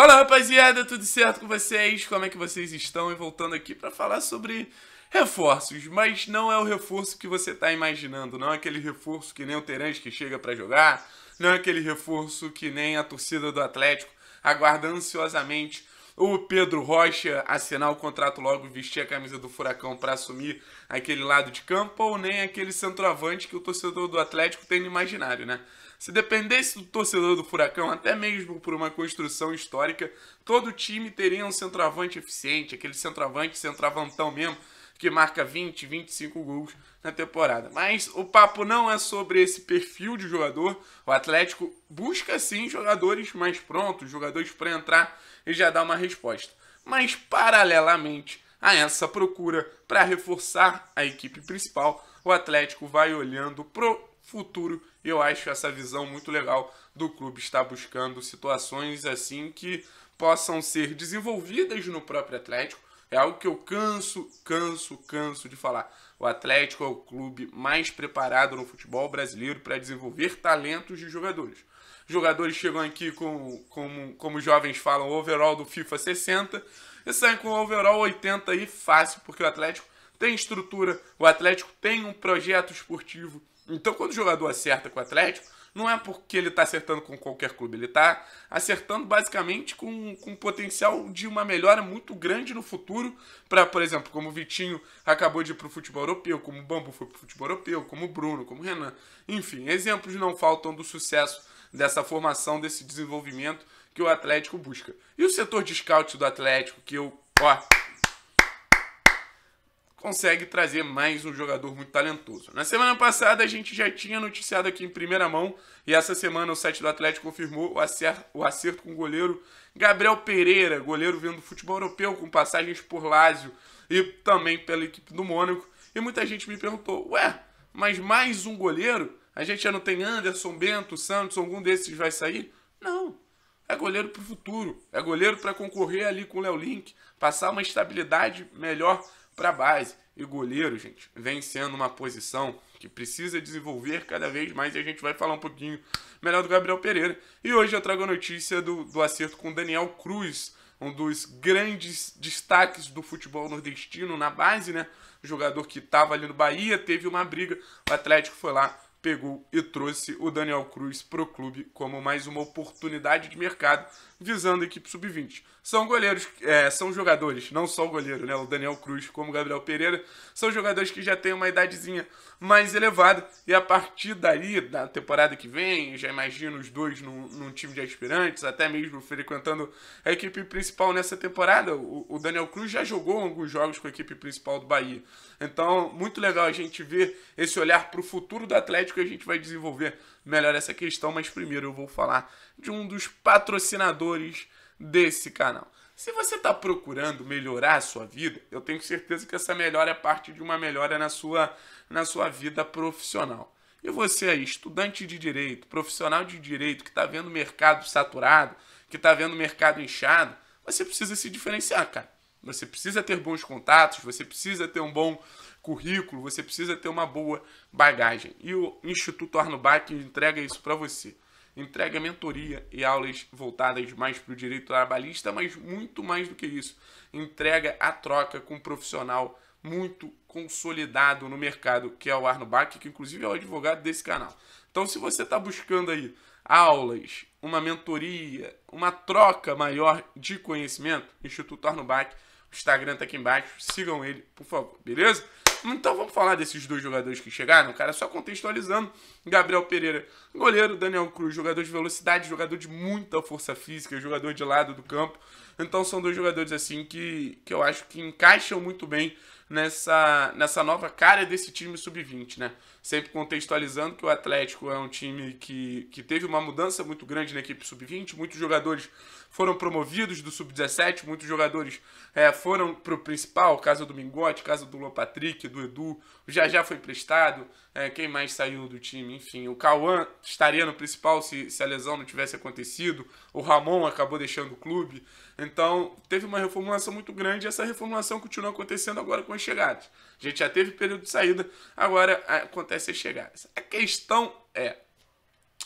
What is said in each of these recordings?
Fala rapaziada, tudo certo com vocês? Como é que vocês estão? E voltando aqui para falar sobre reforços, mas não é o reforço que você está imaginando, não é aquele reforço que nem o Terence que chega para jogar, não é aquele reforço que nem a torcida do Atlético aguarda ansiosamente o Pedro Rocha assinar o contrato logo, vestir a camisa do Furacão para assumir aquele lado de campo, ou nem aquele centroavante que o torcedor do Atlético tem no imaginário, né? Se dependesse do torcedor do Furacão, até mesmo por uma construção histórica, todo time teria um centroavante eficiente, aquele centroavante, centroavantão mesmo, que marca 20, 25 gols na temporada. Mas o papo não é sobre esse perfil de jogador. O Atlético busca sim jogadores mais prontos, jogadores para entrar e já dar uma resposta. Mas paralelamente a essa procura para reforçar a equipe principal, o Atlético vai olhando pro futuro. Eu acho essa visão muito legal do clube estar buscando situações assim que possam ser desenvolvidas no próprio Atlético. É algo que eu canso, canso, canso de falar. O Atlético é o clube mais preparado no futebol brasileiro para desenvolver talentos de jogadores. Jogadores chegam aqui com, com como jovens falam, overall do FIFA 60 e saem com overall 80 aí fácil, porque o Atlético tem estrutura, o Atlético tem um projeto esportivo, então, quando o jogador acerta com o Atlético, não é porque ele está acertando com qualquer clube, ele está acertando basicamente com, com um potencial de uma melhora muito grande no futuro. Para, por exemplo, como o Vitinho acabou de ir para o futebol europeu, como o Bambu foi para o futebol europeu, como o Bruno, como o Renan. Enfim, exemplos não faltam do sucesso dessa formação, desse desenvolvimento que o Atlético busca. E o setor de scout do Atlético, que eu, ó, consegue trazer mais um jogador muito talentoso. Na semana passada a gente já tinha noticiado aqui em primeira mão e essa semana o site do Atlético confirmou o acerto, o acerto com o goleiro Gabriel Pereira, goleiro vindo do futebol europeu com passagens por Lazio e também pela equipe do Mônaco. E muita gente me perguntou: "Ué, mas mais um goleiro? A gente já não tem Anderson, Bento, Santos, algum desses vai sair?" Não. É goleiro para o futuro, é goleiro para concorrer ali com o Léo Link, passar uma estabilidade melhor para a base. E goleiro, gente, vem sendo uma posição que precisa desenvolver cada vez mais e a gente vai falar um pouquinho melhor do Gabriel Pereira. E hoje eu trago a notícia do, do acerto com Daniel Cruz, um dos grandes destaques do futebol nordestino na base, né? O jogador que estava ali no Bahia teve uma briga, o Atlético foi lá pegou e trouxe o Daniel Cruz para o clube como mais uma oportunidade de mercado visando a equipe sub-20. São goleiros, é, são jogadores, não só o goleiro, né? O Daniel Cruz, como o Gabriel Pereira, são jogadores que já têm uma idadezinha mais elevada e a partir daí, da temporada que vem, já imagino os dois num, num, time de aspirantes, até mesmo frequentando a equipe principal nessa temporada. O, o Daniel Cruz já jogou alguns jogos com a equipe principal do Bahia. Então, muito legal a gente ver esse olhar para o futuro do Atlético que e a gente vai desenvolver melhor essa questão, mas primeiro eu vou falar de um dos patrocinadores desse canal. Se você está procurando melhorar a sua vida, eu tenho certeza que essa melhora é parte de uma melhora na sua, na sua vida profissional. E você aí, estudante de direito, profissional de direito, que está vendo o mercado saturado, que está vendo o mercado inchado, você precisa se diferenciar, cara. Você precisa ter bons contatos, você precisa ter um bom currículo, você precisa ter uma boa bagagem. E o Instituto Arnobac entrega isso para você. Entrega mentoria e aulas voltadas mais para o direito trabalhista, mas muito mais do que isso. Entrega a troca com um profissional muito consolidado no mercado, que é o Arnobac, que inclusive é o advogado desse canal. Então, se você está buscando aí aulas, uma mentoria, uma troca maior de conhecimento, Instituto Arnobac, o Instagram está aqui embaixo, sigam ele, por favor, beleza? Então vamos falar desses dois jogadores que chegaram, cara, só contextualizando. Gabriel Pereira, goleiro, Daniel Cruz, jogador de velocidade, jogador de muita força física, jogador de lado do campo. Então são dois jogadores assim que, que eu acho que encaixam muito bem nessa, nessa nova cara desse time sub-20, né? sempre contextualizando que o Atlético é um time que, que teve uma mudança muito grande na equipe sub-20, muitos jogadores foram promovidos do sub-17, muitos jogadores é, foram para o principal, caso do Mingote, caso do Lopatrick, do Edu, já Jajá foi prestado, é, quem mais saiu do time, enfim, o Cauã estaria no principal se, se a lesão não tivesse acontecido, o Ramon acabou deixando o clube, então teve uma reformulação muito grande e essa reformulação continua acontecendo agora com as chegadas. A gente já teve período de saída, agora é, acontece ser chegar. A questão é,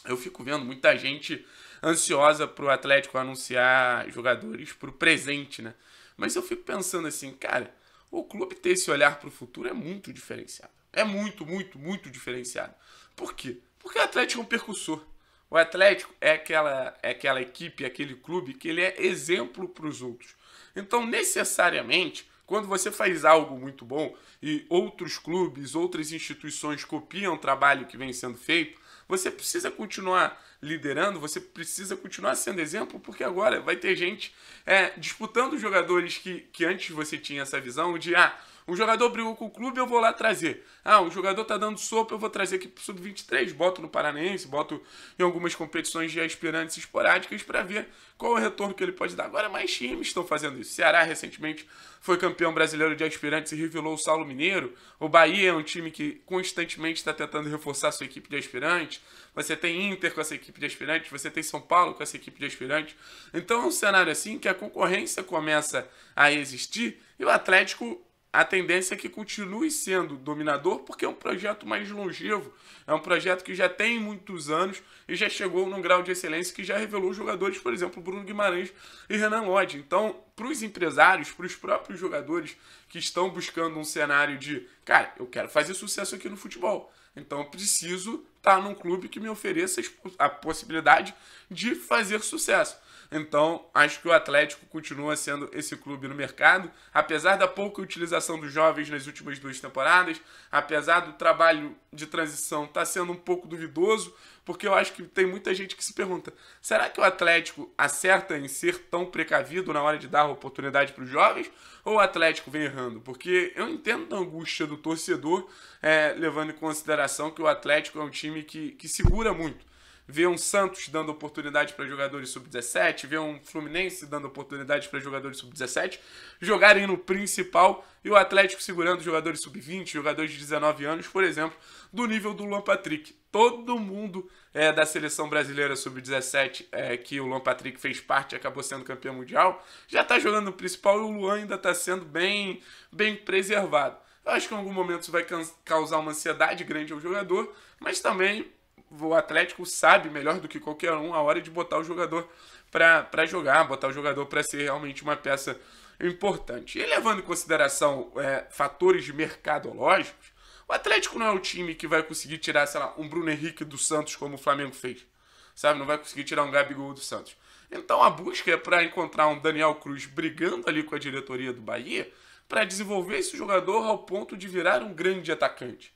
eu fico vendo muita gente ansiosa para o Atlético anunciar jogadores para o presente, né? Mas eu fico pensando assim, cara, o clube ter esse olhar para o futuro é muito diferenciado. É muito, muito, muito diferenciado. Por quê? Porque o Atlético é um percussor. O Atlético é aquela, é aquela equipe, é aquele clube que ele é exemplo para os outros. Então, necessariamente, quando você faz algo muito bom e outros clubes, outras instituições copiam o trabalho que vem sendo feito, você precisa continuar liderando, você precisa continuar sendo exemplo, porque agora vai ter gente é, disputando jogadores que, que antes você tinha essa visão de ah, um jogador brigou com o clube, eu vou lá trazer. Ah, um jogador tá dando sopa, eu vou trazer aqui pro Sub-23, boto no Paranaense, boto em algumas competições de aspirantes esporádicas para ver qual é o retorno que ele pode dar. Agora, mais times estão fazendo isso. Ceará, recentemente, foi campeão brasileiro de aspirantes e revelou o Saulo Mineiro. O Bahia é um time que constantemente está tentando reforçar sua equipe de aspirantes. Você tem Inter com essa equipe de aspirantes, você tem São Paulo com essa equipe de aspirantes. Então, é um cenário assim que a concorrência começa a existir e o Atlético a tendência é que continue sendo dominador, porque é um projeto mais longevo, é um projeto que já tem muitos anos e já chegou num grau de excelência que já revelou jogadores, por exemplo, Bruno Guimarães e Renan Lodge. Então, para os empresários, para os próprios jogadores que estão buscando um cenário de, cara, eu quero fazer sucesso aqui no futebol, então eu preciso estar tá num clube que me ofereça a possibilidade de fazer sucesso. Então, acho que o Atlético continua sendo esse clube no mercado, apesar da pouca utilização dos jovens nas últimas duas temporadas, apesar do trabalho de transição estar tá sendo um pouco duvidoso, porque eu acho que tem muita gente que se pergunta: será que o Atlético acerta em ser tão precavido na hora de dar oportunidade para os jovens? Ou o Atlético vem errando? Porque eu entendo a angústia do torcedor, é, levando em consideração que o Atlético é um time que, que segura muito vê um Santos dando oportunidade para jogadores sub-17, vê um Fluminense dando oportunidade para jogadores sub-17 jogarem no principal e o Atlético segurando jogadores sub-20, jogadores de 19 anos, por exemplo, do nível do Luan Patrick. Todo mundo é, da seleção brasileira sub-17 é, que o Luan Patrick fez parte acabou sendo campeão mundial, já está jogando no principal e o Luan ainda está sendo bem, bem preservado. Eu acho que em algum momento isso vai causar uma ansiedade grande ao jogador, mas também o Atlético sabe melhor do que qualquer um a hora de botar o jogador para jogar, botar o jogador para ser realmente uma peça importante. E levando em consideração é, fatores mercadológicos, o Atlético não é o time que vai conseguir tirar, sei lá, um Bruno Henrique do Santos como o Flamengo fez. Sabe? Não vai conseguir tirar um Gabigol do Santos. Então a busca é para encontrar um Daniel Cruz brigando ali com a diretoria do Bahia para desenvolver esse jogador ao ponto de virar um grande atacante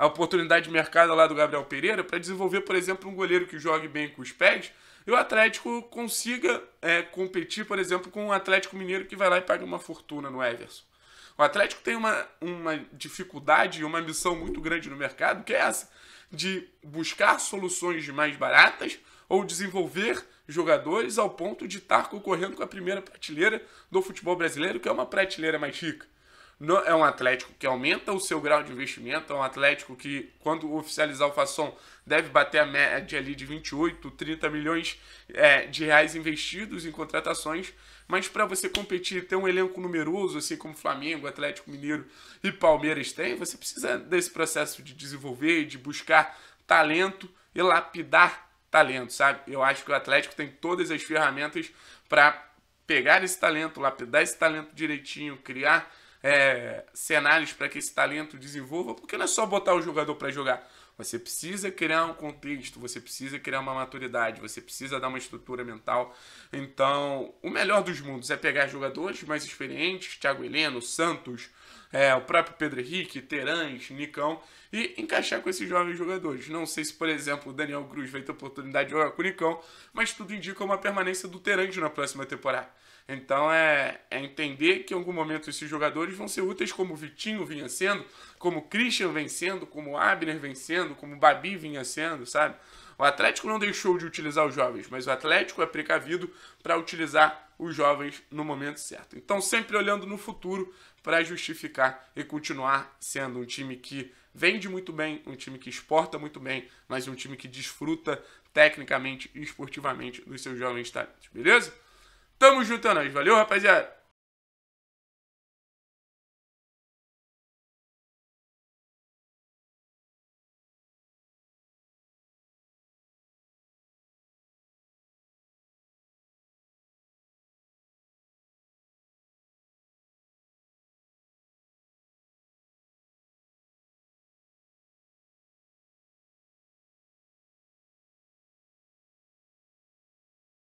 a oportunidade de mercado lá do Gabriel Pereira para desenvolver, por exemplo, um goleiro que jogue bem com os pés e o Atlético consiga é, competir, por exemplo, com o um Atlético Mineiro que vai lá e paga uma fortuna no Everson. O Atlético tem uma, uma dificuldade e uma missão muito grande no mercado, que é essa, de buscar soluções mais baratas ou desenvolver jogadores ao ponto de estar concorrendo com a primeira prateleira do futebol brasileiro, que é uma prateleira mais rica é um Atlético que aumenta o seu grau de investimento, é um Atlético que, quando oficializar o Fasson, deve bater a média ali de 28, 30 milhões é, de reais investidos em contratações, mas para você competir ter um elenco numeroso, assim como Flamengo, Atlético Mineiro e Palmeiras têm, você precisa desse processo de desenvolver, de buscar talento e lapidar talento, sabe? Eu acho que o Atlético tem todas as ferramentas para pegar esse talento, lapidar esse talento direitinho, criar é, cenários para que esse talento desenvolva, porque não é só botar o jogador para jogar. Você precisa criar um contexto, você precisa criar uma maturidade, você precisa dar uma estrutura mental. Então, o melhor dos mundos é pegar jogadores mais experientes, Thiago Heleno, Santos, é, o próprio Pedro Henrique, Terãs, Nicão, e encaixar com esses jovens jogadores. Não sei se, por exemplo, o Daniel Cruz vai ter oportunidade de jogar com o Nicão, mas tudo indica uma permanência do Terãs na próxima temporada. Então é, é, entender que em algum momento esses jogadores vão ser úteis como Vitinho vinha sendo, como Christian vencendo, como Abner vencendo, como Babi vinha sendo, sabe? O Atlético não deixou de utilizar os jovens, mas o Atlético é precavido para utilizar os jovens no momento certo. Então sempre olhando no futuro para justificar e continuar sendo um time que vende muito bem, um time que exporta muito bem, mas um time que desfruta tecnicamente e esportivamente dos seus jovens talentos, beleza? Tamo junto, é nóis. Valeu, rapaziada.